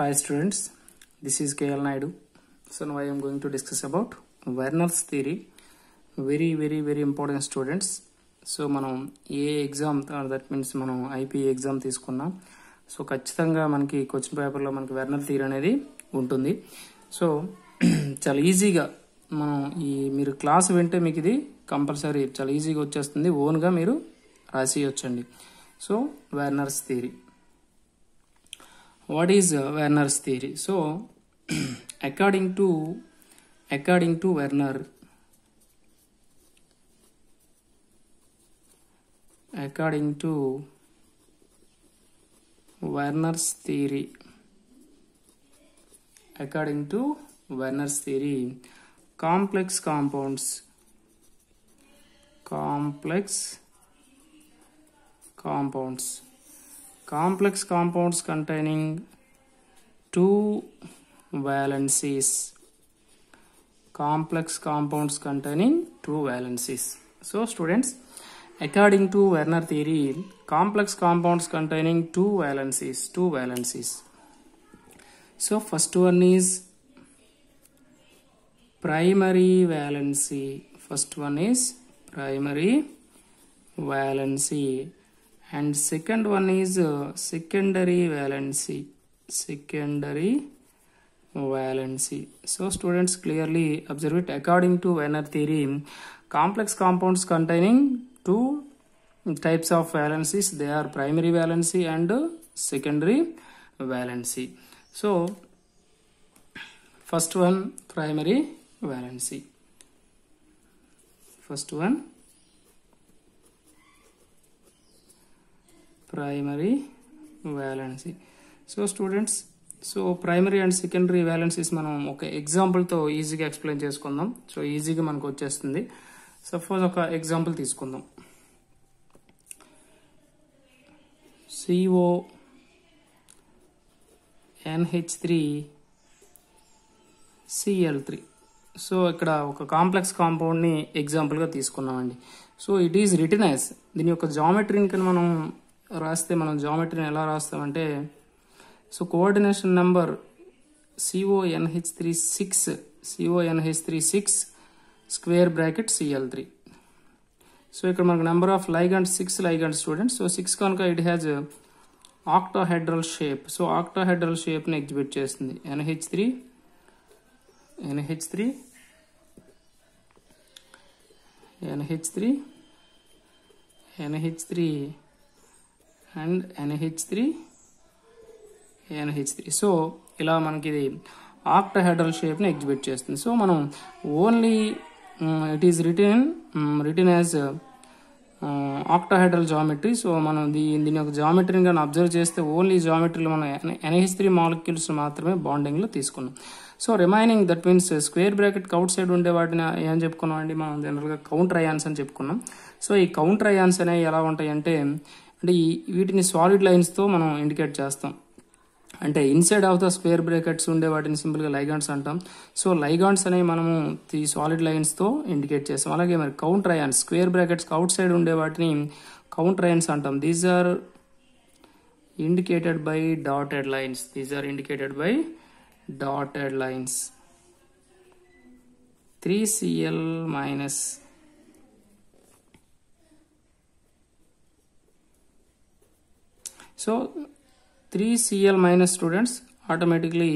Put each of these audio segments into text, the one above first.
Hi students this is KL Naidu so now I am going to discuss about Werner's theory. Very very very important students. So మనం a exam that means మనం IPA exam తీసుకున్నాం so ఖచ్చితంగా మనకి question పేపర్లో మనకి Werner theory అనేది ఉంటుంది so చాలా ఈజీగా మనం ఈ మీరు క్లాస్ వింటే మీకు ఇది కంపల్సరీ చాలా ఈజీగా వచ్చేస్తుంది ఓన్గా మీరు రాసి వచ్చండి so Werner's theory what is uh, Werner's theory? So, according to according to Werner, according to Werner's theory, according to Werner's theory, complex compounds, complex compounds complex compounds containing two valencies complex compounds containing two valencies so students according to Werner theory complex compounds containing two valencies two valencies so first one is primary valency first one is primary valency and second one is uh, secondary valency secondary valency so students clearly observe it according to Wenner theorem complex compounds containing two types of valencies they are primary valency and uh, secondary valency so first one primary valency first one primary valency so students so primary and secondary valencies మనం ఒక ఎగ్జాంపుల్తో ఈజీగా explain చేసుకుందాం so ఈజీగా మనకు వచ్చేస్తుంది suppose ఒక example తీసుకుందాం CO NH three CL three so ఇక్కడ ఒక కాంప్లెక్స్ కాంపౌండ్ని ఎగ్జాంపుల్గా తీసుకున్నామండి so it is written as దీని యొక్క జామెట్రీని కానీ మనం రాస్తే మనం జామెట్రీని ఎలా రాస్తామంటే so coordination number CONH three six CONH three six square bracket CL three so ఇక్కడ మనకు number of ligand six ligand students so six కనుక it has octahedral shape so octahedral షేప్ని ఎగ్జిబిట్ చేస్తుంది NH three NH three NH three NH three and NH three NH three so ఇలా మనకి ఇది octahedral షేప్ని exhibit చేస్తుంది so మనం only it is written written as octahedral geometry so మనం దీ దీని యొక్క జామెట్రీని కానీ అబ్జర్వ్ చేస్తే ఓన్లీ జామెట్రీలో మనం ఎన్హెచ్ త్రీ మాలిక్యూల్స్ మాత్రమే బాండింగ్లో తీసుకున్నాం so remaining that means square bracket outside ఉండే వాటిని ఏం చెప్పుకున్నాం అండి మనం జనరల్గా కౌంటర్ అయాన్స్ అని చెప్పుకున్నాం సో ఈ కౌంటర్ అయాన్స్ అనేవి ఎలా ఉంటాయంటే అంటే ఈ వీటిని సాలిడ్ లైన్స్తో మనం ఇండికేట్ చేస్తాం అంటే inside of the square brackets ఉండే వాటిని సింపుల్గా లైగాన్స్ అంటాం సో లైగాన్స్ అనేవి మనము ఈ సాలిడ్ లైన్స్తో ఇండికేట్ చేస్తాం అలాగే మరి కౌంటర్ అయాన్స్ స్క్వేర్ బ్రాకెట్స్కి అవుట్ సైడ్ ఉండే వాటిని కౌంటర్ అయాన్స్ అంటాం these are indicated by dotted lines these are indicated by dotted lines three CL minus so three CL minus students automatically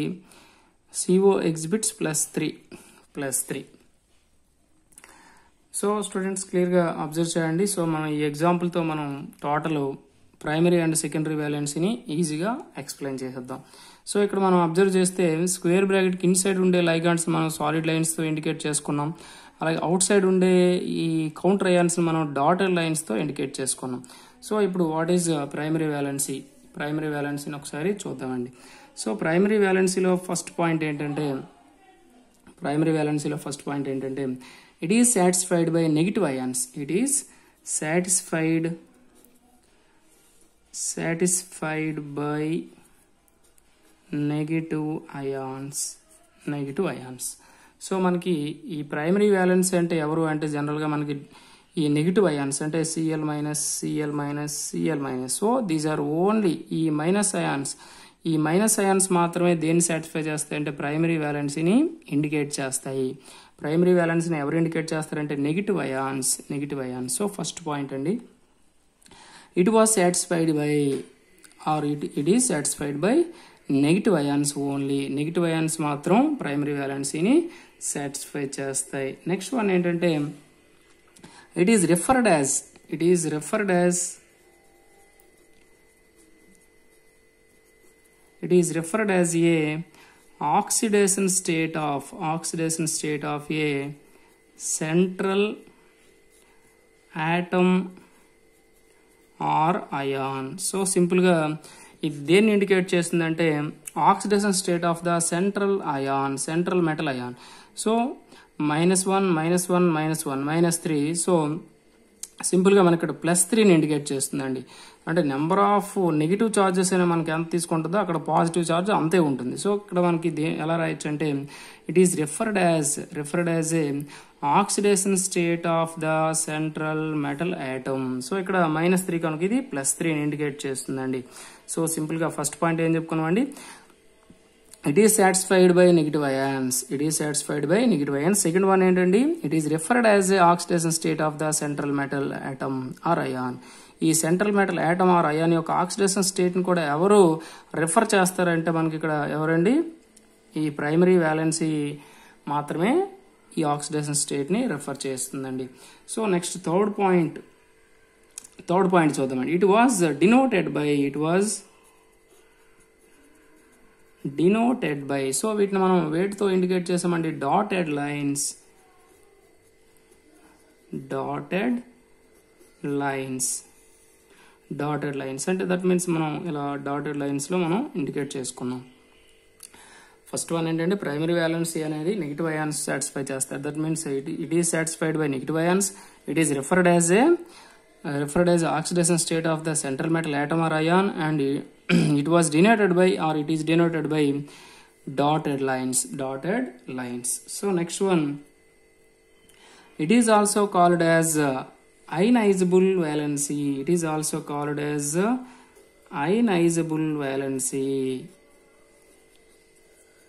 CO exhibits plus three plus three so students క్లియర్గా observe చేయండి so మనం ఈ ఎగ్జాంపుల్తో మనం total primary and secondary బ్యాలెన్స్ని ఈజీగా explain చేసేద్దాం so ఇక్కడ మనం అబ్జర్వ్ చేస్తే స్క్వేర్ బ్రాకెట్ కింద సైడ్ ఉండే లైగాన్స్ మనం సాలిడ్ లైన్స్తో ఇండికేట్ చేసుకున్నాం అలాగే అవుట్ సైడ్ ఉండే ఈ కౌంటర్ అయాన్స్ని మనం డాటర్ లైన్స్తో ఇండికేట్ చేసుకున్నాం సో ఇప్పుడు what is primary valency primary వ్యాలెన్సీని ఒకసారి చూద్దామండి సో ప్రైమరీ వ్యాలెన్సీలో ఫస్ట్ పాయింట్ ఏంటంటే ప్రైమరీ వ్యాలెన్సీలో ఫస్ట్ పాయింట్ ఏంటంటే it is satisfied by negative ions it is satisfied satisfied by negative ions negative ions so మనకి ఈ ప్రైమరీ వ్యాలెన్స్ అంటే ఎవరు అంటే జనరల్గా మనకి ఈ నెగిటివ్ అయాన్స్ అంటే CL minus CL minus CL minus so these are only ఈ మైనస్ అయాన్స్ ఈ మైనస్ అయాన్స్ మాత్రమే దేన్ని సాటిస్ఫై చేస్తాయి అంటే ప్రైమరీ వ్యాలెన్సీని ఇండికేట్ చేస్తాయి ప్రైమరీ వ్యాలెన్స్ని ఎవరు ఇండికేట్ చేస్తారంటే negative ions negative ions so first point అండి it was satisfied by or it it is satisfied by negative ions only negative ions మాత్రం ప్రైమరీ వ్యాలెన్సీని సాటిస్ఫై చేస్తాయి నెక్స్ట్ వన్ ఏంటంటే it is referred as it is referred as it is referred as a oxidation state of oxidation state of a central atom or ion so సింపుల్గా ఇది దేన్ని indicate అంటే oxidation state of the central ion central metal ion so minus one minus one minus one minus three so సింపుల్గా మనకి ఇక్కడ plus త్రీని indicate చేస్తుందండి అంటే నెంబర్ ఆఫ్ నెగిటివ్ చార్జెస్ అయినా మనకి ఎంత తీసుకుంటుందో అక్కడ పాజిటివ్ చార్జ్ అంతే ఉంటుంది సో ఇక్కడ మనకి ఎలా రాయొచ్చు అంటే it is referred as referred as a oxidation state of the central metal atom so ఇక్కడ మైనస్ త్రీ కనుక ఇది ప్లస్ త్రీని ఇండికేట్ చేస్తుందండి సో సింపుల్గా ఫస్ట్ పాయింట్ ఏం చెప్పుకున్నామండి it is satisfied by negative ions it is satisfied by negative ions second one ఏంటండి it is referred as a oxidation state of the central metal atom or ion ఈ central metal atom or ion యొక్క oxidation స్టేట్ని కూడా ఎవరు refer చేస్తారంటే మనకి ఇక్కడ ఎవరండి ఈ ప్రైమరీ వ్యాలెన్సీ మాత్రమే ఈ ఆక్సిడేషన్ స్టేట్ని రిఫర్ చేస్తుందండి so next third point third point చూద్దామండి it was denoted by it was denoted by so వీటిని మనం వేటితో ఇండికేట్ చేసామండి dotted lines dotted lines dotted lines అంటే దట్ మీన్స్ మనం ఇలా డాటెడ్ లైన్స్లో మనం ఇండికేట్ చేసుకున్నాం ఫస్ట్ వన్ ఏంటంటే ప్రైమరీ బ్యాలెన్స్ అనేది నెగిటివ్ అయాన్స్ సాటిస్ఫై చేస్తారు that means it it is satisfied by negative ions it is referred as a Uh, referred as oxidation state of the central metal atom or ion and it was denoted by or it is denoted by dotted lines dotted lines so next one it is also called as uh, ionizable valency it is also called as uh, ionizable valency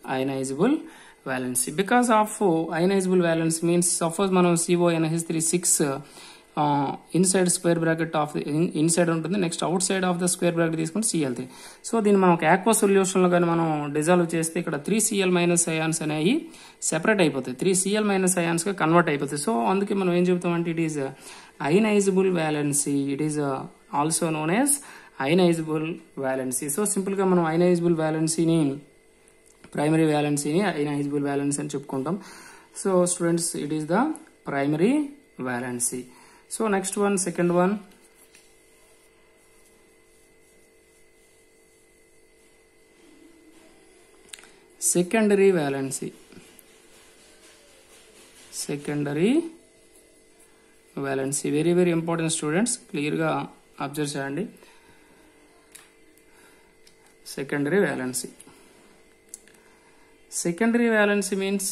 ionizable valency because of uh, ionizable valence means suppose మనం conh six. Uh, inside square bracket of inside ఉంటుంది next outside of the square bracket తీసుకుని CL three so దీన్ని మనం ఒక solution సొల్యూషన్లో కానీ మనం dissolve చేస్తే ఇక్కడ త్రీ సిఎల్ మైనస్ అయాన్స్ అనేవి సెపరేట్ అయిపోతాయి త్రీ సిఎల్ మైనస్ గా కన్వర్ట్ అయిపోతాయి సో అందుకే మనం ఏం చెబుతామంటే it is ionisable valency it is also known as ionisable valency so సింపుల్గా మనం ఐనైజబుల్ వ్యాలెన్సీని ప్రైమరీ వ్యాలెన్సీని ఐనైజబుల్ వ్యాలెన్సీ అని చెప్పుకుంటాం so students it is the primary valency so next one second one secondary valency secondary valency very very important students క్లియర్గా observe చేయండి secondary valency secondary valency means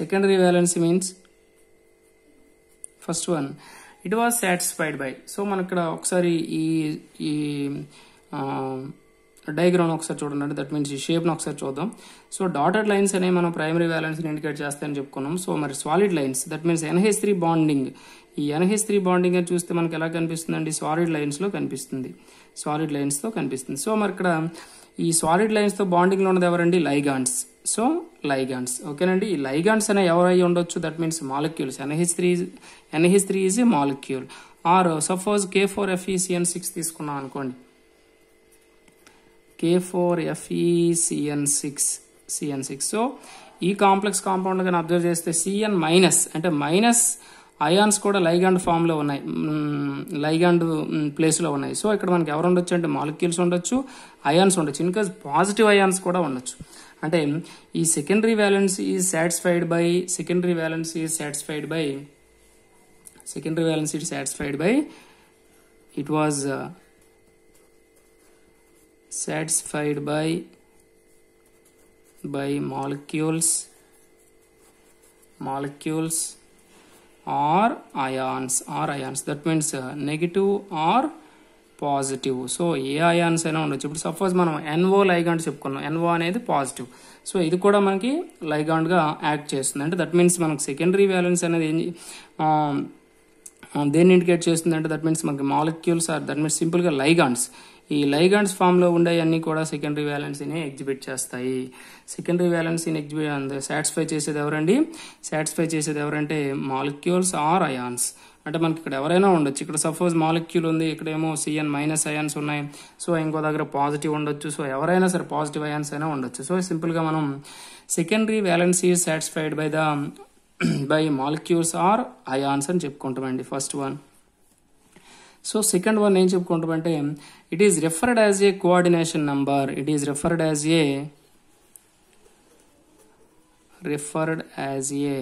secondary valency means first one it was satisfied by so మన ఇక్కడ ఒకసారి ఈ ఈ diagram ఒకసారి చూడండి that means ఈ షేప్ను ఒకసారి చూద్దాం సో డాటెడ్ లైన్స్ అనేవి మనం ప్రైమరీ బ్యాలెన్స్ని ఇండికేట్ చేస్తాయని చెప్పుకున్నాం సో మరి solid lines that means NH three bonding ఈ ఎన్హెచ్ త్రీ బాండింగ్ అని చూస్తే మనకి ఎలా కనిపిస్తుందండి సాలిడ్ లైన్స్లో కనిపిస్తుంది సాలిడ్ లైన్స్తో కనిపిస్తుంది సో మరి ఇక్కడ ఈ సాలిడ్ లైన్స్తో బాండింగ్లో ఉన్నది ఎవరండి లైగాన్స్ సో లైగాన్స్ ఓకేనండి ఈ లైగాన్స్ అనే ఎవరై ఉండొచ్చు that means molecules NH three NH three is molecule or suppose K four FeCN six తీసుకున్నాం అనుకోండి K four FeCN six CN six so ఈ కాంప్లెక్స్ కాంపౌండ్ కానీ అబ్జర్వ్ చేస్తే సిఎన్ మైనస్ అంటే మైనస్ అయాన్స్ కూడా లైగాండ్ ఫామ్లో ఉన్నాయి లైగాండ్ mm, ప్లేస్లో mm, ఉన్నాయి సో ఇక్కడ మనకి ఎవరు ఉండొచ్చు అంటే మాలిక్యూల్స్ ఉండొచ్చు అయాన్స్ ఉండొచ్చు ఇన్కేస్ పాజిటివ్ అయాన్స్ కూడా ఉండొచ్చు అంటే ఈ secondary valence is satisfied by secondary valence is satisfied by secondary valence is satisfied by it was satisfied by by molecules molecules or ions or ions that means uh, negative or positive so a ions అయినా ఉండొచ్చు ఇప్పుడు suppose మనం NO ligand చెప్పుకున్నాం NO అనేది positive so ఇది కూడా మనకి లైగాండ్గా యాక్ట్ చేస్తుంది అంటే దట్ మీన్స్ మనకు సెకండరీ వ్యాలెన్స్ అనేది ఏం దేన్ని ఇండికేట్ చేస్తుంది అంటే దట్ మీన్స్ మనకి మాలిక్యూల్స్ ఆర్ దట్ మీన్స్ సింపుల్గా లైగాండ్స్ ఈ లైగాండ్స్ ఫామ్లో ఉండేవన్నీ కూడా సెకండరీ వ్యాలెన్సీని ఎగ్జిబిట్ చేస్తాయి సెకండరీ వ్యాలెన్సీని ఎగ్జిబిట్ సాటిస్ఫై చేసేది ఎవరండి సాటిస్ఫై చేసేది ఎవరంటే మాలిక్యూల్స్ ఆర్ అయాన్స్ అంటే మనకి ఇక్కడ ఎవరైనా ఉండొచ్చు ఇక్కడ సపోజ్ మాలిక్యూల్ ఉంది ఇక్కడేమో సిఎన్ మైనస్ అయాన్స్ ఉన్నాయి సో ఇంకో దగ్గర పాజిటివ్ ఉండొచ్చు సో ఎవరైనా సరే పాజిటివ్ అయాన్స్ అయినా ఉండొచ్చు సో సింపుల్గా మనం secondary valency satisfied by the by molecules or ions అని చెప్పుకుంటామండి first one so second one ఏం చెప్పుకుంటామంటే it is referred as a coordination number it is referred as a referred as a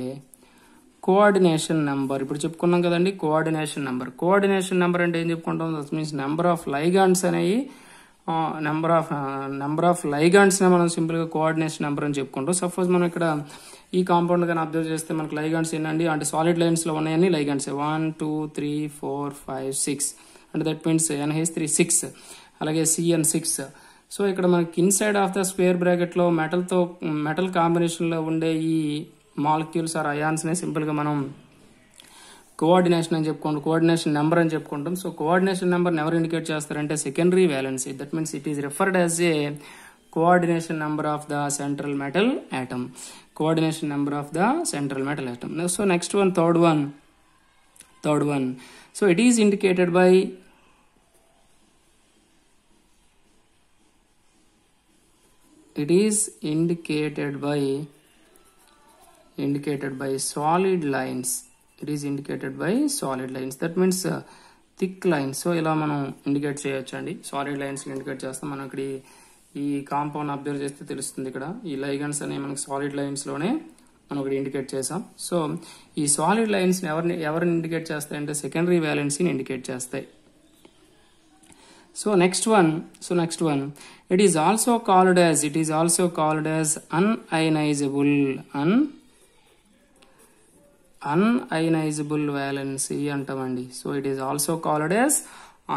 coordination number ఇప్పుడు చెప్పుకున్నాం కదండి coordination number coordination number అంటే ఏం చెప్పుకుంటాం that means number of ligands అనేవి number of number of ligands మనం సింపుల్గా coordination number అని చెప్పుకుంటాం సపోజ్ మనం ఇక్కడ ఈ కాంపౌండ్ కానీ అబ్జర్వ్ చేస్తే మనకి లైగాన్స్ ఏంటండి అంటే సాలిడ్ లైన్స్లో ఉన్నాయని ligands one two three four five six అంటే that means NH three six అలాగే సిఎన్ సిక్స్ సో ఇక్కడ మనకి ఇన్సైడ్ ఆఫ్ ద స్క్వేర్ బ్రాకెట్లో మెటల్తో మెటల్ కాంబినేషన్లో ఉండే ఈ మాలిక్యూల్స్ ఆర్ అయాన్స్నే సింపుల్గా మనం కోఆర్డినేషన్ అని చెప్పుకోండి కోఆర్డినేషన్ నెంబర్ అని చెప్పుకుంటాం సో కోఆర్డినేషన్ నెంబర్ని ఎవరు ఇండికేట్ చేస్తారంటే secondary valency that means it is referred as a coordination number of the central metal atom coordination number of the central metal atom so next one third one third one so it is indicated by it is indicated by indicated by solid lines it is indicated by solid lines that means uh, thick lines so ఇలా మనం indicate చేయొచ్చు అండి solid lines indicate చేస్తాం మనం ఇక్కడ ఈ compound observe చేస్తే తెలుస్తుంది ఇక్కడ ఈ లైగన్స్ అనేవి మనకి సాలిడ్ లైన్స్లోనే మనం ఇక్కడ ఇండికేట్ చేసాం సో ఈ సాలిడ్ లైన్స్ని ఎవరిని ఎవరిని ఇండికేట్ చేస్తాయంటే సెకండరీ వ్యాలెన్సీని ఇండికేట్ చేస్తాయి so next one so next one it is also called as it is also called as unionisable un unionisable valency అంటామండి so it is also called as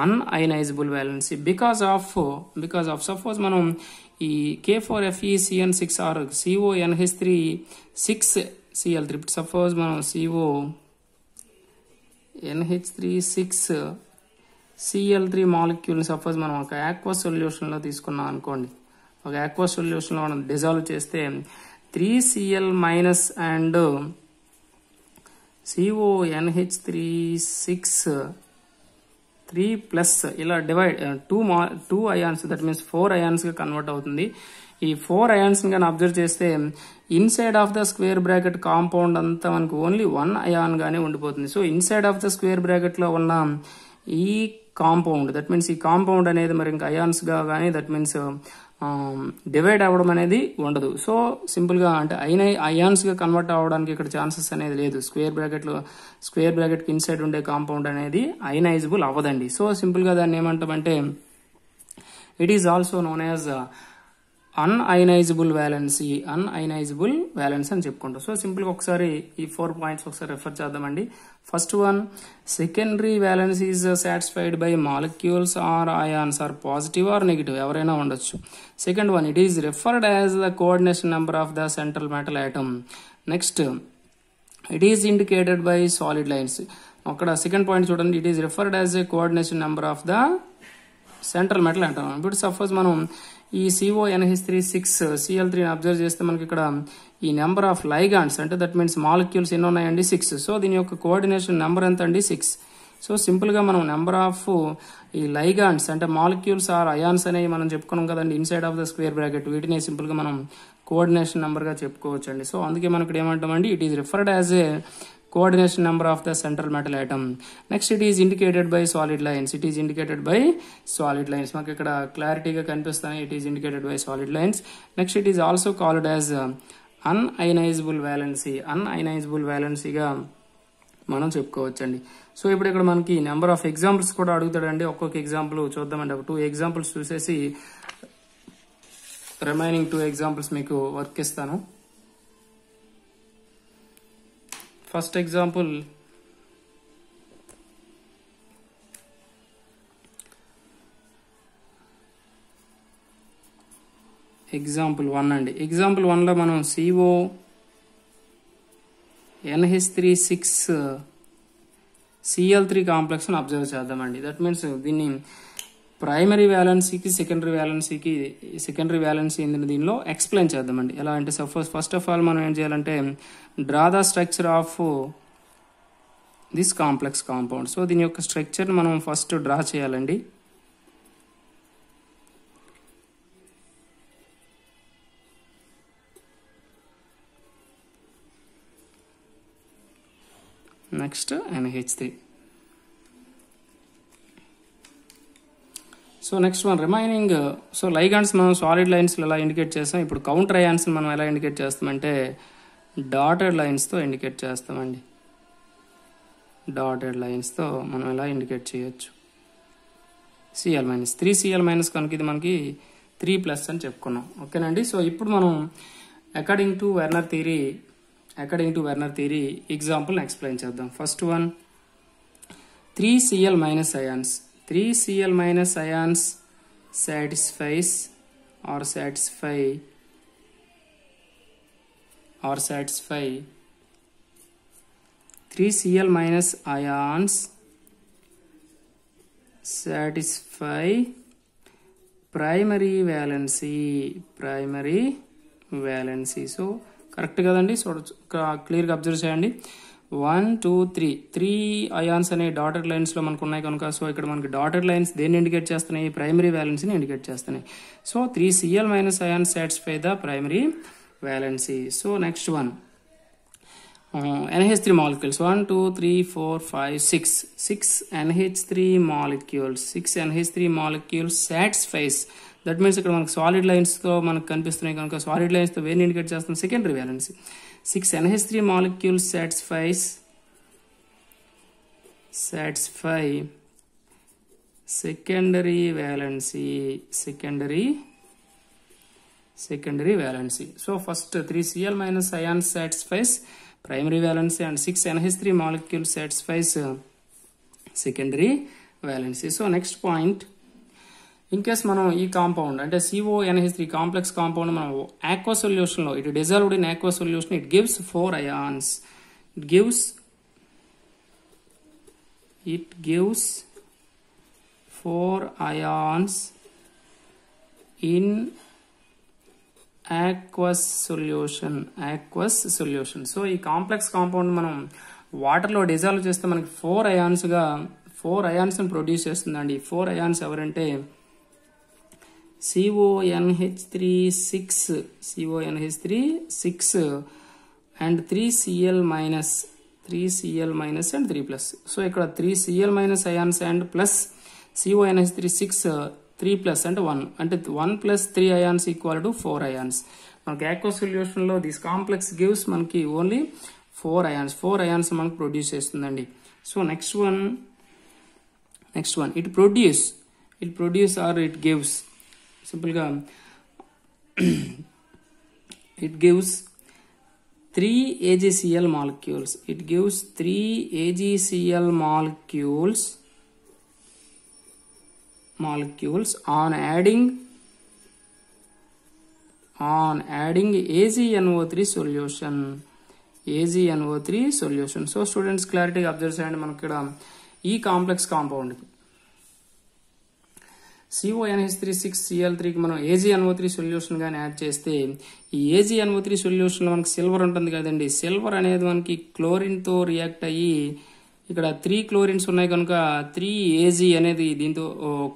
unionisable valency because of because of suppose మనం ఈ K four FE six or CONH three six CL triple suppose మనం CO NH three six CL three మాలిక్యూల్ని suppose మనం ఒక aqua సొల్యూషన్లో తీసుకున్నాం అనుకోండి ఒక aqua సొల్యూషన్లో మనం డిజాల్వ్ చేస్తే three CL minus and CONH three six three plus ఇలా డివైడ్ టూ మా two ions that means four అయాన్స్గా కన్వర్ట్ అవుతుంది ఈ ఫోర్ అయాన్స్ని కానీ అబ్జర్వ్ చేస్తే inside of the square bracket compound అంతా మనకు ఓన్లీ వన్ అయాన్ గానే ఉండిపోతుంది so inside of the square బ్రాకెట్లో ఉన్న ఈ కాంపౌండ్ దట్ మీన్స్ ఈ కాంపౌండ్ అనేది మరి ఇంకా గా కానీ దట్ మీన్స్ డివైడ్ అవ్వడం అనేది ఉండదు సో సింపుల్గా అంటే అయిన గా కన్వర్ట్ అవ్వడానికి ఇక్కడ ఛాన్సెస్ అనేది లేదు స్క్వేర్ లో స్క్వేర్ బ్రాకెట్కి ఇన్సైడ్ ఉండే కాంపౌండ్ అనేది అయనైజబుల్ అవ్వదండి సో సింపుల్గా దాన్ని ఏమంటామంటే it is also known as unionisable valency unionisable valence అని చెప్పుకుంటాం సో సింపుల్గా ఒకసారి ఈ ఫోర్ పాయింట్స్ ఒకసారి రెఫర్ చేద్దామండి first one secondary valence is satisfied by molecules or ions or positive or negative ఎవరైనా ఉండొచ్చు second one it is referred as the coordination number of the central metal atom next it is indicated by solid lines అక్కడ second point చూడండి it is referred as a coordination number of the central metal atom ఇప్పుడు suppose మనం ఈ CO NH three six CL త్రీని observe చేస్తే మనకి ఇక్కడ ఈ నెంబర్ ఆఫ్ లైగాన్స్ అంటే దట్ మీన్స్ మాలిక్యూల్స్ ఎన్ని ఉన్నాయండి సిక్స్ సో దీని యొక్క కోఆర్డినేషన్ నెంబర్ ఎంత అండి సిక్స్ సో సింపుల్గా మనం నెంబర్ ఆఫ్ uh, ఈ లైగాన్స్ అంటే మాలిక్యూల్స్ ఆర్ అయాన్స్ అనేవి మనం చెప్పుకున్నాం కదండి inside of the square bracket వీటిని సింపుల్గా మనం కోఆర్డినేషన్ నెంబర్గా చెప్పుకోవచ్చు అండి సో అందుకే మనకి ఇక్కడ ఏమంటామండి it is referred as a coordination number of the central metal atom next it is indicated by solid lines it is indicated by solid lines మనకి ఇక్కడ క్లారిటీగా కనిపిస్తాయి it is indicated by solid lines next it is also called as unionizable valency unionizable valency గా మనం చెప్పుకోవచ్చండి so ఇప్పుడు ఇక్కడ మనకి number of examples కూడా అడుగుతాడండి ఒక్కొక్క ఎగ్జాంపుల్ చూద్దామండి ఒక టూ ఎగ్జాంపుల్స్ చూసేసి రిమైనింగ్ టూ ఎగ్జాంపుల్స్ మీకు వర్క్ ఇస్తాను ఫస్ట్ ఎగ్జాంపుల్ ఎగ్జాంపుల్ వన్ అండి ఎగ్జాంపుల్ వన్లో మనం CO NH three six CL three కాంప్లెక్స్ని అబ్జర్వ్ చేద్దామండి దట్ మీన్స్ uh, దీన్ని ప్రైమరీ వ్యాలెన్సీకి సెకండరీ వ్యాలెన్సీకి సెకండరీ వ్యాలెన్సీ ఏంటంటే దీనిలో ఎక్స్ప్లెయిన్ చేద్దామండి ఎలా అంటే సపోజ్ ఫస్ట్ ఆఫ్ ఆల్ మనం ఏం చేయాలంటే draw the structure of this complex compound so దీని యొక్క స్ట్రక్చర్ని మనం ఫస్ట్ డ్రా చేయాలండి next NH three so next uh, మనం రిమైనింగ్ సో లైగాన్స్ మనం సాలిడ్ లైన్స్ ఎలా ఇండికేట్ చేస్తాం ఇప్పుడు కౌంటర్ అయాన్స్ని మనం ఎలా ఇండికేట్ చేస్తామంటే డాటెడ్ లైన్స్తో ఇండికేట్ చేస్తామండి డాటెడ్ లైన్స్తో మనం ఎలా ఇండికేట్ చేయొచ్చు CL minus three CL minus కనుక ఇది మనకి త్రీ ప్లస్ అని చెప్పుకున్నాం ఓకేనండి సో ఇప్పుడు మనం according to Werner theory according to Werner theory ఎగ్జాంపుల్ని ఎక్స్ప్లెయిన్ చేద్దాం first one three CL minus ions three CL minus ions satisfies or satisfy or satisfy three CL minus ions satisfy primary valency primary valency so correct కదండి చూడచ్చు క్లియర్గా observe చేయండి one two three three ions అనే dotted లైన్స్లో మనకు ఉన్నాయి కనుక so ఇక్కడ మనకి డాటర్ లైన్స్ దేన్ని ఇండికేట్ చేస్తున్నాయి ప్రైమరీ వ్యాలెన్సీని ఇండికేట్ చేస్తున్నాయి so three CL minus ions satisfy the primary valency so next one NH three two three four five six six NH three 6 six NH three NH3 satisfies that means ఇక్కడ మనకు solid లైన్స్తో మనకు కనిపిస్తున్నాయి కనుక solid లైన్స్తో వేరే indicate చేస్తున్నాం secondary valency 6 NH3 molecule satisfies satisfy secondary valency secondary secondary valency. So first 3 Cl minus ion satisfies primary valency and 6 NH3 molecule satisfies uh, secondary valency. So next point in case మనం ఈ compound అంటే CO NH three complex compound మనం aqua సొల్యూషన్లో it dissolved in aqua solution it gives four ions it gives it gives four ions in aqueous solution aqueous solution so ఈ complex compound మనం వాటర్లో dissolve చేస్తే మనకి four అయాన్స్గా four అయాన్స్ని produce చేస్తుందండి ఈ ఫోర్ అయాన్స్ ఎవరంటే CONH three six CONH three six and three CL minus three CL minus and three plus so ఇక్కడ three CL minus ions and plus CONH three six three plus and one అంటే one plus three ions equal to four ions మనకి aqua సొల్యూషన్లో this complex gives మనకి only four ions four ions మనకు produce చేస్తుందండి so next one next one it produce it produce or it gives సింపుల్గా it gives three AGCL molecules it gives three AGCL molecules molecules on adding on adding AgNO3 solution AgNO3 solution so students clarity observe చేయండి మనకి ఇక్కడ ఈ complex compound ఇది CONH three six CL త్రీకి మనం AGNO three solution కానీ add చేస్తే ఈ ఏజీఎన్ఓ త్రీ సొల్యూషన్లో మనకి సిల్వర్ ఉంటుంది కదండి సిల్వర్ అనేది మనకి క్లోరిన్తో రియాక్ట్ అయ్యి ఇక్కడ త్రీ క్లోరిన్స్ ఉన్నాయి కనుక త్రీ ఏజీ అనేది దీంతో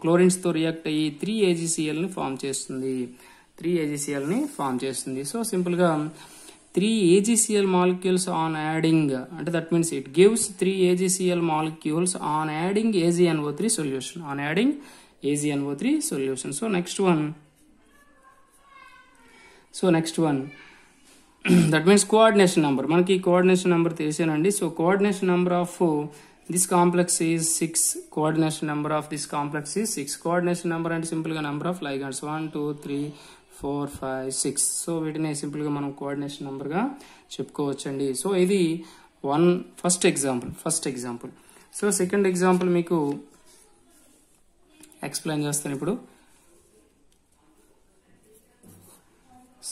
క్లోరిన్స్తో రియాక్ట్ అయ్యి త్రీ ఏజీసీఎల్ని ఫామ్ చేస్తుంది త్రీ ఏజీసీఎల్ని ఫామ్ చేస్తుంది సో సింపుల్గా three AGCL molecules on adding అంటే that means it gives three AGCL molecules on adding AGNO three solution on adding AgNO3 solution. So next one. So next one that means coordination number మనకి coordination number తెలిసానండి so coordination number of this complex is six coordination number of this complex is six coordination number అంటే సింపుల్గా number of ligands one two three four five six so వీటిని సింపుల్గా మనం coordination నెంబర్గా చెప్పుకోవచ్చండి so ఇది one first example first example so second example మీకు explain చేస్తాను ఇప్పుడు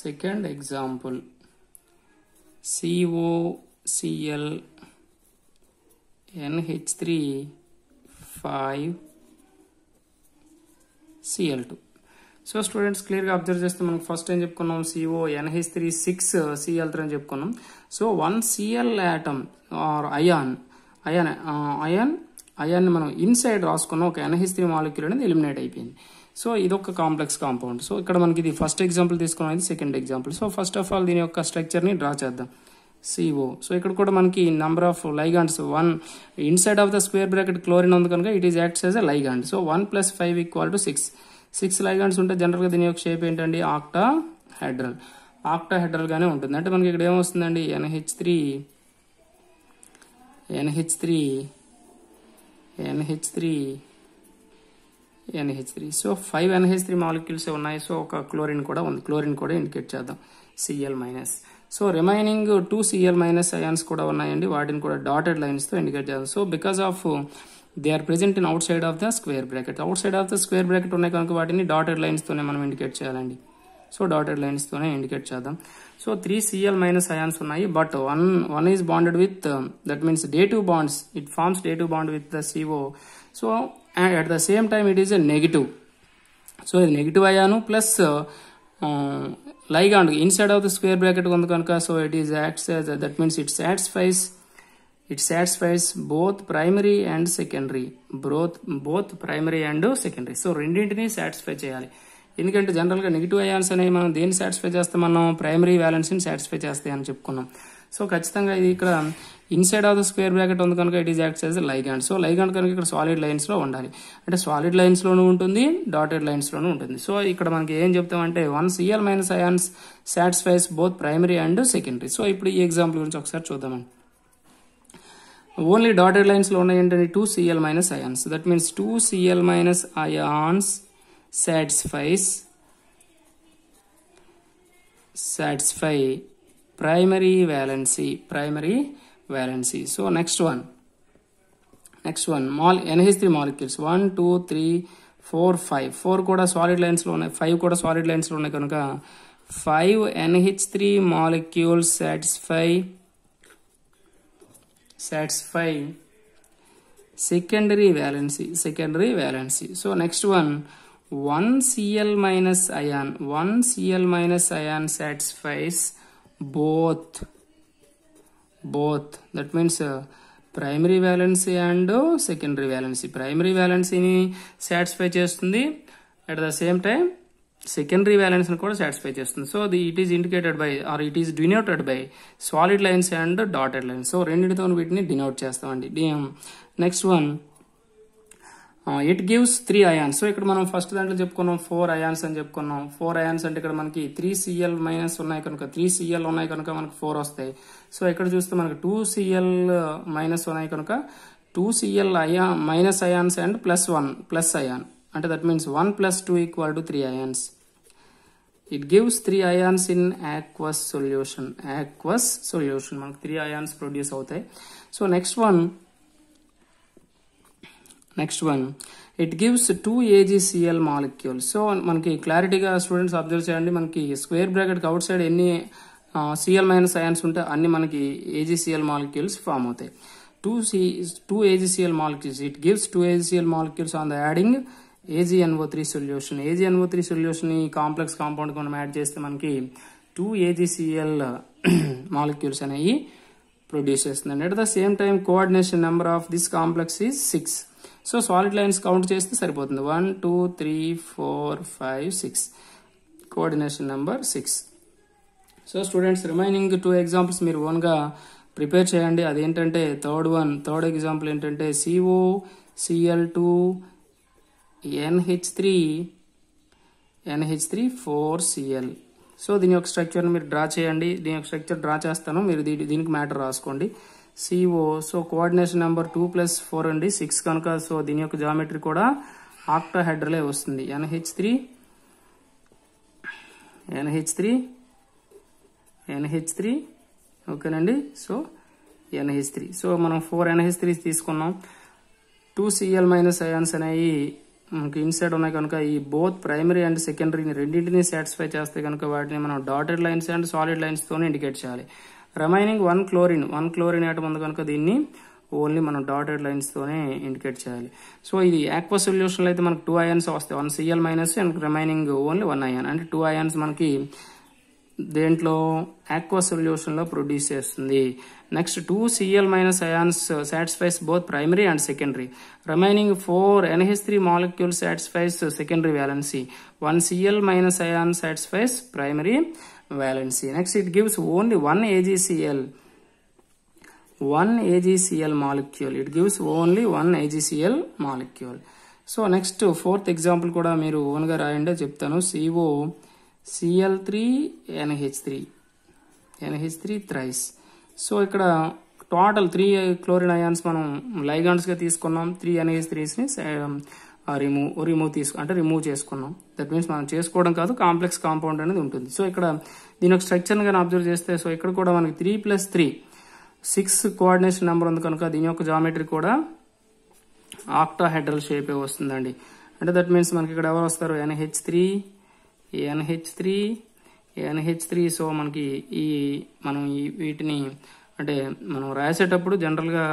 second example COCL NH three five CL two so students క్లియర్గా అబ్జర్వ్ చేస్తే మనం ఫస్ట్ ఏం చెప్పుకున్నాం CO NH three six CL three అని చెప్పుకున్నాం so one CL atom or ion ion ion అయాన్ని మనం ఇన్సైడ్ రాసుకున్న ఒక ఎనహిస్త్రి మాలిక్యూల్ అనేది ఎలిమినేట్ అయిపోయింది సో ఇది ఒక కాంప్లెక్స్ కాంపౌండ్ సో ఇక్కడ మనకి ఇది ఫస్ట్ ఎగ్జాంపుల్ తీసుకున్నది second example so first of all దీని యొక్క స్ట్రక్చర్ని డ్రా చేద్దాం సిఓ సో ఇక్కడ కూడా మనకి number of ligands one inside of the square bracket chlorine ఉంది కనుక it is acts as a ligand so one plus five equal to six six ligands ఉంటే జనరల్గా దీని యొక్క షేప్ ఏంటండి ఆక్టా హెడ్రల్ ఆక్టా హెడ్రల్గానే ఉంటుంది అంటే మనకి ఇక్కడ ఏమొస్తుందండి NH three NH three NH three NH three so five NH three molecules ఉన్నాయి సో ఒక క్లోరిన్ కూడా ఉంది క్లోరిన్ కూడా ఇండికేట్ చేద్దాం CL minus so remaining two CL minus ions కూడా ఉన్నాయండి వాటిని కూడా డాటెడ్ లైన్స్తో ఇండికేట్ చేద్దాం so because of they are present in outside of the square bracket outside of the square bracket ఉన్నాయి కనుక వాటిని డాటెడ్ లైన్స్తోనే మనం ఇండికేట్ చేయాలండి సో డాటెడ్ తోనే ఇండికేట్ చేద్దాం so three CL minus ions ఉన్నాయి but one one is bonded with that means they two bonds it forms they two bond with the CO so at the same time it is a negative so ఇది negative ion plus ligand inside of the square bracket ఉంది కనుక so it is acts that means it satisfies it satisfies both primary and secondary both both primary and secondary so రెండింటినీ satisfy చేయాలి ఎందుకంటే జనరల్గా negative అయ్యాన్స్ అనేవి మనం దేన్ని satisfy చేస్తాం మనం ప్రైమరీ బ్యాలెన్స్ని సాటిస్ఫై చేస్తాయి అని చెప్పుకున్నాం సో ఖచ్చితంగా ఇది ఇక్కడ inside of the square bracket ఉంది కనుక it is act as ligand so ligand కనుక ఇక్కడ సాలిడ్ లైన్స్లో ఉండాలి అంటే సాలిడ్ లైన్స్లోనూ ఉంటుంది డాటెడ్ లైన్స్లోనూ ఉంటుంది సో ఇక్కడ మనకి ఏం చెప్తామంటే one CL minus ions satisfies both primary and secondary so ఇప్పుడు ఈ ఎగ్జాంపుల్ గురించి ఒకసారి చూద్దామండి ఓన్లీ డాటెడ్ లైన్స్లో ఉన్నాయి ఏంటంటే two CL minus ions that means two CL minus ions satisfies satisfy primary valency primary valency so next one next one mol NH three molecules one two three four five four కూడా solid లైన్స్లో ఉన్నాయి five కూడా solid లైన్స్లో ఉన్నాయి కనుక five NH three molecules satisfy satisfy secondary valency secondary valency so next one one Cl minus ion, one Cl minus ion satisfies both, both. That means uh, primary valency and secondary valency. Primary valency ni satisfy chestundi at the same time secondary valence ని కూడా satisfy చేస్తుంది so the it is indicated by or it is denoted by solid lines and dotted lines so రెండింటితో వీటిని denote చేస్తామండి next one it gives three ions so ఇక్కడ మనం first దాంట్లో చెప్పుకున్నాం ఫోర్ అయాన్స్ అని చెప్పుకున్నాం ఫోర్ అయాన్స్ అంటే ఇక్కడ మనకి త్రీ సిఎల్ మైనస్ ఉన్నాయి కనుక త్రీ సిఎల్ ఉన్నాయి కనుక మనకి ఫోర్ వస్తాయి సో ఇక్కడ చూస్తే మనకి టూ సిఎల్ మైనస్ ఉన్నాయి కనుక టూ సిఎల్ అయా minus ions and plus one plus ion అంటే that means one plus two equal to three ions it gives three ions in aqueous solution aqueous solution మనకు three ions produce అవుతాయి so next one next one it gives two AGCL molecule so మనకి క్లారిటీగా students observe చేయండి మనకి square బ్రాకెట్కి outside ఎన్ని CL minus ions ఉంటే అన్ని మనకి ఏజీసీఎల్ మాలిక్యూల్స్ ఫామ్ అవుతాయి two C two AGCL molecules it gives two AGCL molecules on the adding AGNO three solution AGNO three solution ఈ కాంప్లెక్స్ కాంపౌండ్ మనం యాడ్ చేస్తే మనకి టూ ఏజీసీఎల్ మాలిక్యూల్స్ అనేవి produce చేస్తుంది and at the same time coordination number of this complex is six so solid lines count చేస్తే సరిపోతుంది one two three four five six coordination number six so students remaining two examples మీరు ఓన్గా prepare చేయండి అదేంటంటే third one third example ఏంటంటే CO CL two NH three NH three four CL so దీని యొక్క structure మీరు డ్రా చేయండి దీని యొక్క స్ట్రక్చర్ డ్రా చేస్తాను మీరు దీనికి మ్యాటర్ రాసుకోండి CO so coordination number two plus four అండి సిక్స్ కనుక సో దీని యొక్క జామెట్రీ కూడా ఆక్టా వస్తుంది NH three NH three NH three ఓకేనండి సో ఎన్హెచ్ త్రీ సో మనం ఫోర్ ఎన్హెచ్ త్రీ తీసుకున్నాం టూ సిఎల్ మైనస్ అయాన్స్ అనేవి మనకి ఇన్సైడ్ ఉన్నాయి కనుక ఈ బోత్ ప్రైమరీ అండ్ సెకండరీని రెండింటిని సాటిస్ఫై చేస్తే కనుక వాటిని మనం డాటెడ్ లైన్స్ అండ్ సాలిడ్ లైన్స్తోనే ఇండికేట్ చేయాలి remaining one chlorine one chlorine atom ఉంది కనుక దీన్ని ఓన్లీ మనం డాటెడ్ లైన్స్తోనే ఇండికేట్ చేయాలి సో ఇది యాక్వా సొల్యూషన్లో అయితే మనకు టూ అయాన్స్ వస్తాయి one CL minus and remaining only one ion అంటే టూ అయాన్స్ మనకి దేంట్లో యాక్వా సొల్యూషన్లో ప్రొడ్యూస్ చేస్తుంది next two CL minus ions satisfies both primary and secondary remaining four NH three molecule satisfies secondary valency one CL minus ion satisfies primary valency. Next it gives only one AGCL one AGCL molecule. It gives only one AGCL molecule. So next fourth example కూడా మీరు ఓన్గా రాయండి చెప్తాను CO CL three NH three NH three thrice so ఇక్కడ total three chlorine ions మనం లైగాన్స్గా తీసుకున్నాం three NH త్రీస్ని ఆ రిమూవ్ రిమూవ్ తీసుకు అంటే రిమూవ్ చేసుకున్నాం దట్ మీన్స్ మనం చేసుకోవడం కాదు కాంప్లెక్స్ కాంపౌండ్ అనేది ఉంటుంది సో ఇక్కడ దీని ఒక స్ట్రక్చర్ని కానీ అబ్జర్వ్ చేస్తే సో ఇక్కడ కూడా మనకి three plus three six coordination number ఉంది కనుక దీని యొక్క జామెట్రీ కూడా ఆక్టాహెడ్రల్ షేపే వస్తుందండి అంటే దట్ మీన్స్ మనకి ఇక్కడ ఎవరు వస్తారు NH three NH three NH three so మనకి ఈ మనం ఈ వీటిని అంటే మనం రాసేటప్పుడు జనరల్గా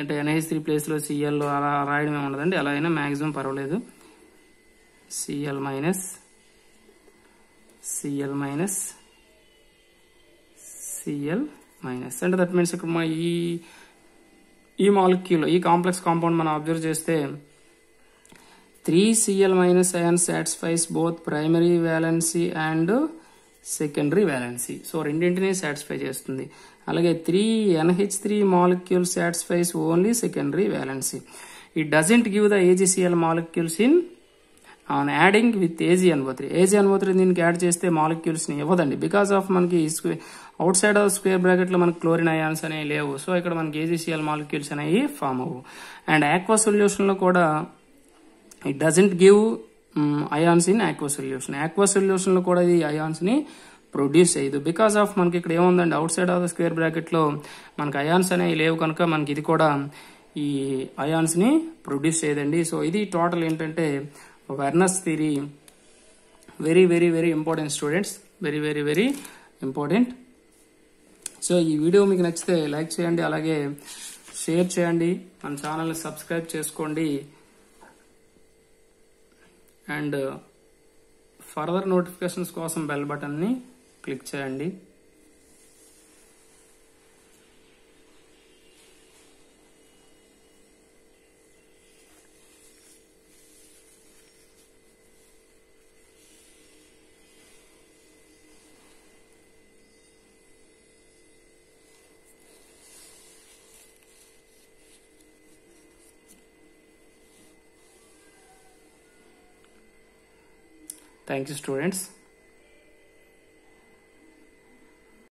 అంటే ఎన్ఐస్ త్రీ ప్లేస్లో సిఎల్ అలా రాయడం ఏమి ఉండదండి అలా అయినా మ్యాక్సిమం పర్వాలేదు CL minus CL minus CL minus అంటే దట్ మీన్స్ ఇక్కడ మా ఈ ఈ మాలిక్యూల్ ఈ కాంప్లెక్స్ కాంపౌండ్ మనం అబ్జర్వ్ చేస్తే three CL minus ion satisfies both primary valency and secondary valency so రెండింటినీ సాటిస్ఫై చేస్తుంది అలాగే three NH three molecule satisfies only secondary valency ఈ doesn't give the AGCL molecules in on adding with AG అనుభూతి AG అనుభూతి దీనికి add చేస్తే మాలిక్యూల్స్ని ఇవ్వదండి బికాస్ ఆఫ్ మనకి అవుట్ సైడ్ ఆఫ్ స్క్వేర్ బ్రాకెట్లో మనకి క్లోరిన్ అయాన్స్ అనేవి లేవు సో ఇక్కడ మనకి ఏజీసీఎల్ మాలిక్యూల్స్ అనేవి ఫామ్ అవ్వు అండ్ ఆక్వా సొల్యూషన్లో కూడా it doesn't give ions in aqua solution solution లో కూడా ఇది అయాన్స్ని ప్రొడ్యూస్ చేయదు బికాస్ ఆఫ్ మనకి ఇక్కడ ఏముందండి outside of the square బ్రాకెట్లో మనకి అయాన్స్ అనేవి లేవు కనుక మనకి ఇది కూడా ఈ అయాన్స్ని ప్రొడ్యూస్ చేయదండి సో ఇది టోటల్ ఏంటంటే Werner's theory very very very important students very very very important so ఈ వీడియో మీకు నచ్చితే లైక్ చేయండి అలాగే షేర్ చేయండి మన ఛానల్ని సబ్స్క్రైబ్ చేసుకోండి అండ్ ఫర్దర్ నోటిఫికేషన్స్ కోసం బెల్ బటన్ని క్లిక్ చేయండి thank you students